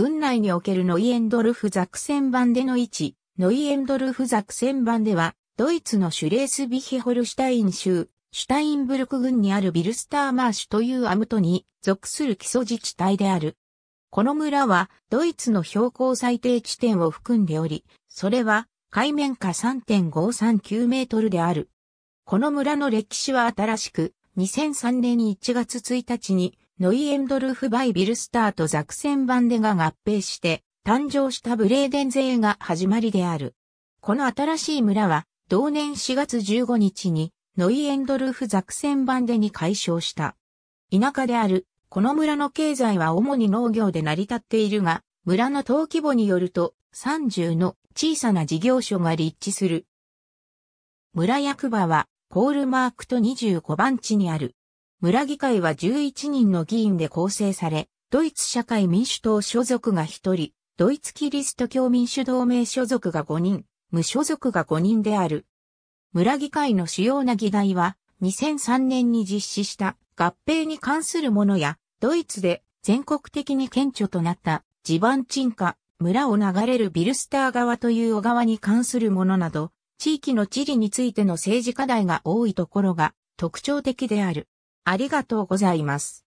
軍内におけるノイエンドルフザクセン版での位置、ノイエンドルフザクセン版では、ドイツのシュレースビヒホルシュタイン州、シュタインブルク郡にあるビルスターマーシュというアムトに属する基礎自治体である。この村はドイツの標高最低地点を含んでおり、それは海面下3.539メートルである。この村の歴史は新しく、2003年1月1日にノイエンドルフ・バイ・ビルスターとザクセン・バンデが合併して誕生したブレーデン勢が始まりである。この新しい村は同年4月15日にノイエンドルフ・ザクセン・バンデに解消した。田舎であるこの村の経済は主に農業で成り立っているが、村の登記簿によると30の小さな事業所が立地する。村役場はコールマークと25番地にある。村議会は11人の議員で構成され、ドイツ社会民主党所属が1人、ドイツキリスト教民主同盟所属が5人、無所属が5人である。村議会の主要な議題は、2003年に実施した合併に関するものや、ドイツで全国的に顕著となった地盤沈下、村を流れるビルスター川という小川に関するものなど、地域の地理についての政治課題が多いところが特徴的である。ありがとうございます。